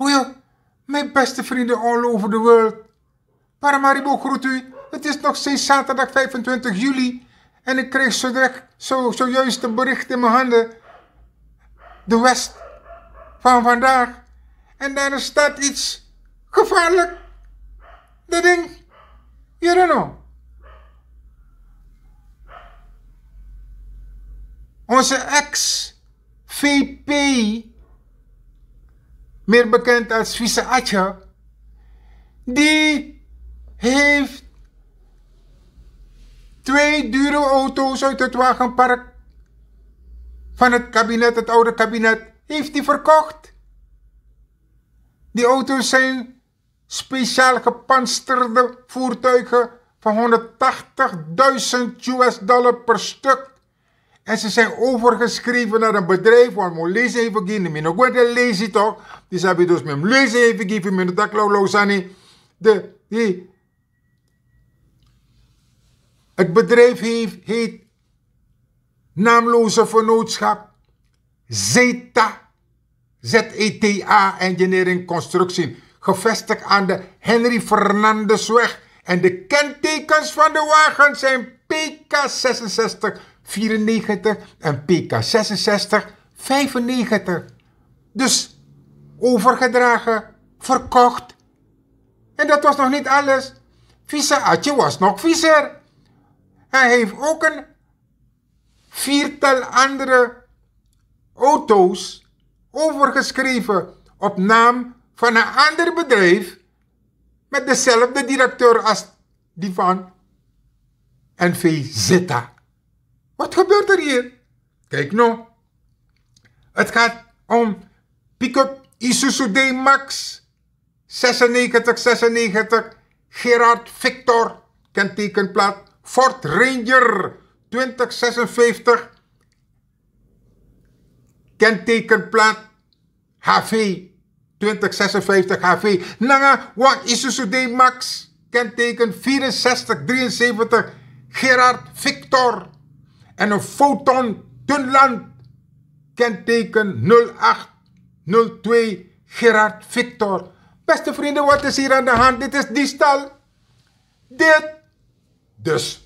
Hoi, mijn beste vrienden all over the world. Paramaribo groet u. Het is nog steeds zaterdag 25 juli. En ik kreeg zo direct, zo, zojuist een bericht in mijn handen. De West van vandaag. En daar staat iets gevaarlijk. Dat ding. You Onze ex-VP meer bekend als Vise Atje, die heeft twee dure auto's uit het wagenpark van het kabinet, het oude kabinet, heeft die verkocht. Die auto's zijn speciaal gepansterde voertuigen van 180.000 US dollar per stuk. En ze zijn overgeschreven naar een bedrijf, waar moet even even, ik moet lezen toch? Die je dus met lezen even geven, je dat lo sani. De, die. Het bedrijf heeft, heet Naamloze Vernootschap Zeta. ZETA Engineering Constructie. Gevestigd aan de Henry Fernandesweg. En de kentekens van de wagen zijn PK66 94 en PK66 95. Dus overgedragen, verkocht. En dat was nog niet alles. Vieze Atje was nog viezer. Hij heeft ook een viertal andere auto's overgeschreven op naam van een ander bedrijf met dezelfde directeur als die van NVZ. Wat gebeurt er hier? Kijk nou. Het gaat om pick-up Isuzu D-Max 9696 Gerard Victor kentekenplaat Ford Ranger 2056 kentekenplaat HV 2056 HV Nanga Wang Isuzu D-Max kenteken 6473 Gerard Victor en een foton Tunland. kenteken 08 02 Gerard Victor. Beste vrienden, wat is hier aan de hand? Dit is die stal. Dit. Dus.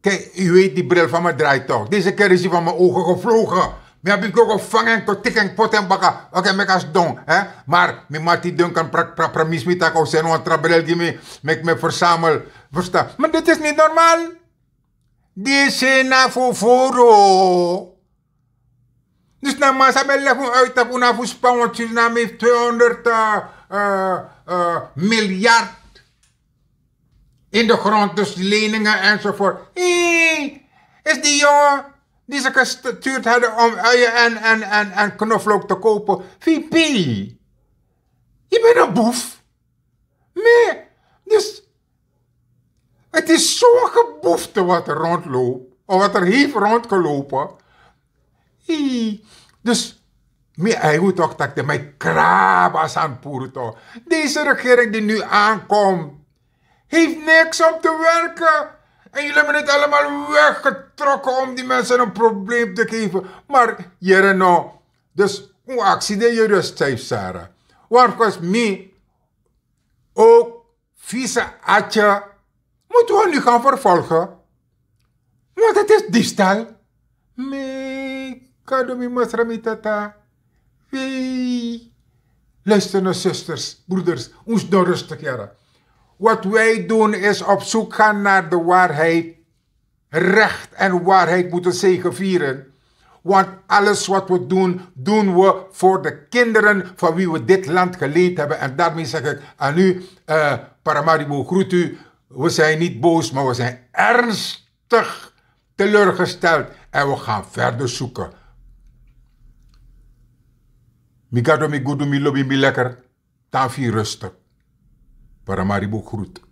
Kijk, u weet die bril van me draait toch. Deze keer is die van mijn ogen gevlogen. we hebben ook gevangen tot tik en pot en bakken. Oké, ik als dong. Hè? Maar, mijn Marti mis pramis met dat zijn andere bril die me, me verzamel. Verstaan. Maar dit is niet normaal. Dit is na voor dus na massa hebben van uit een una want nam heeft 200 miljard in de grond, dus leningen enzovoort. Hey, is die jongen die ze gestuurd hadden om uien en, en, en, en knoflook te kopen. VIP je bent een boef. Nee, dus het is zo'n geboefte wat er rondloopt, of wat er heeft rondgelopen. Dus mijn eigen toch dat de mij was aan Deze regering die nu aankomt, heeft niks om te werken. En jullie hebben het allemaal weggetrokken om die mensen een probleem te geven. Maar hier nou. Dus hoe actie je rust heeft, Sarah? Want als mij ook vieze atje moeten we nu gaan vervolgen. Want het is diefstal. Kadumi masramitata. Wee. Luister naar nou, zusters, broeders, ons nou rustig jaren. Wat wij doen is op zoek gaan naar de waarheid. Recht en waarheid moeten zegevieren. Want alles wat we doen, doen we voor de kinderen van wie we dit land geleerd hebben. En daarmee zeg ik aan u, uh, Paramaribo, groet u. We zijn niet boos, maar we zijn ernstig teleurgesteld. En we gaan verder zoeken. Mi gado mi gudu mi lobby mi lekker. Tafi rustig. Paramaribo groet.